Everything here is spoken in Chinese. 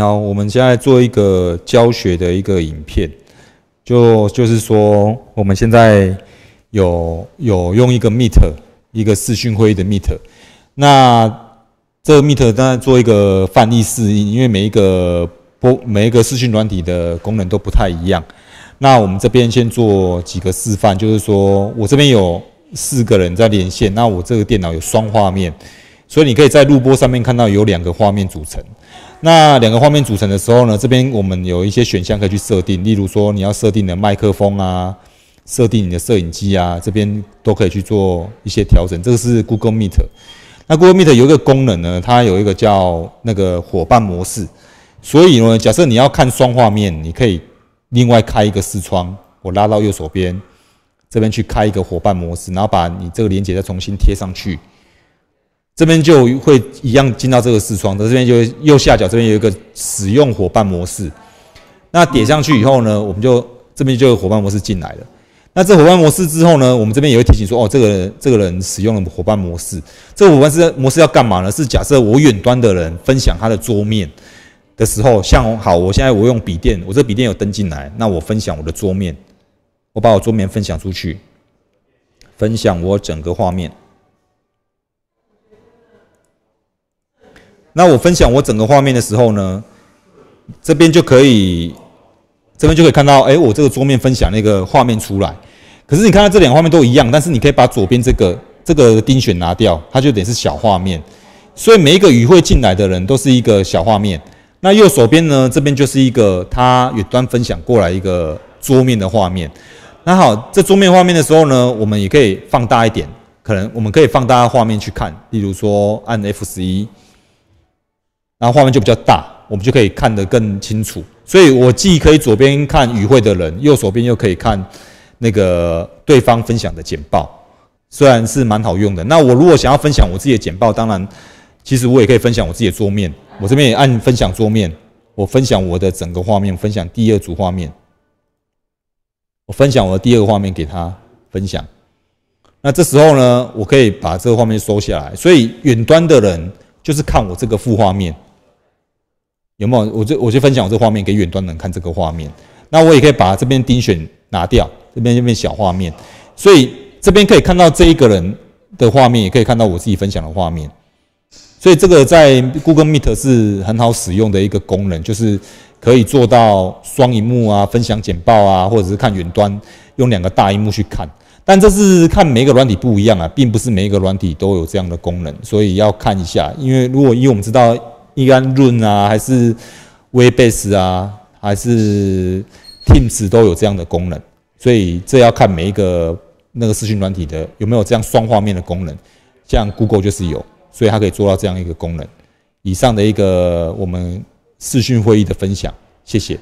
好，我们现在做一个教学的一个影片，就就是说，我们现在有有用一个 Meet，一个视讯会议的 Meet，那这个 Meet 在做一个范例示意，因为每一个播每一个视讯软体的功能都不太一样，那我们这边先做几个示范，就是说我这边有四个人在连线，那我这个电脑有双画面。所以你可以在录播上面看到有两个画面组成。那两个画面组成的时候呢，这边我们有一些选项可以去设定，例如说你要设定的麦克风啊，设定你的摄影机啊，这边都可以去做一些调整。这个是 Google Meet。那 Google Meet 有一个功能呢，它有一个叫那个伙伴模式。所以呢，假设你要看双画面，你可以另外开一个视窗，我拉到右手边这边去开一个伙伴模式，然后把你这个连接再重新贴上去。这边就会一样进到这个视窗，那这边就右下角这边有一个使用伙伴模式，那点上去以后呢，我们就这边就有伙伴模式进来了。那这伙伴模式之后呢，我们这边也会提醒说，哦，这个这个人使用了伙伴模式。这伙伴是模式要干嘛呢？是假设我远端的人分享他的桌面的时候，像好，我现在我用笔电，我这笔电有登进来，那我分享我的桌面，我把我桌面分享出去，分享我整个画面。那我分享我整个画面的时候呢，这边就可以，这边就可以看到，哎，我这个桌面分享那个画面出来。可是你看到这两个画面都一样，但是你可以把左边这个这个钉选拿掉，它就得是小画面。所以每一个与会进来的人都是一个小画面。那右手边呢，这边就是一个他远端分享过来一个桌面的画面。那好，这桌面画面的时候呢，我们也可以放大一点，可能我们可以放大画面去看，例如说按 F 十一。然后画面就比较大，我们就可以看得更清楚。所以我既可以左边看与会的人，右手边又可以看那个对方分享的简报，虽然是蛮好用的。那我如果想要分享我自己的简报，当然，其实我也可以分享我自己的桌面。我这边也按分享桌面，我分享我的整个画面，分享第二组画面。我分享我的第二个画面给他分享。那这时候呢，我可以把这个画面收下来。所以远端的人就是看我这个副画面。有没有？我就我就分享我这画面给远端人看这个画面，那我也可以把这边钉选拿掉，这边这边小画面，所以这边可以看到这一个人的画面，也可以看到我自己分享的画面，所以这个在 Google Meet 是很好使用的一个功能，就是可以做到双荧幕啊，分享简报啊，或者是看远端用两个大荧幕去看。但这是看每一个软体不一样啊，并不是每一个软体都有这样的功能，所以要看一下，因为如果因为我们知道。一般 Run 啊，还是 w e b e 啊，还是 Teams 都有这样的功能，所以这要看每一个那个视讯软体的有没有这样双画面的功能，像 Google 就是有，所以它可以做到这样一个功能。以上的一个我们视讯会议的分享，谢谢。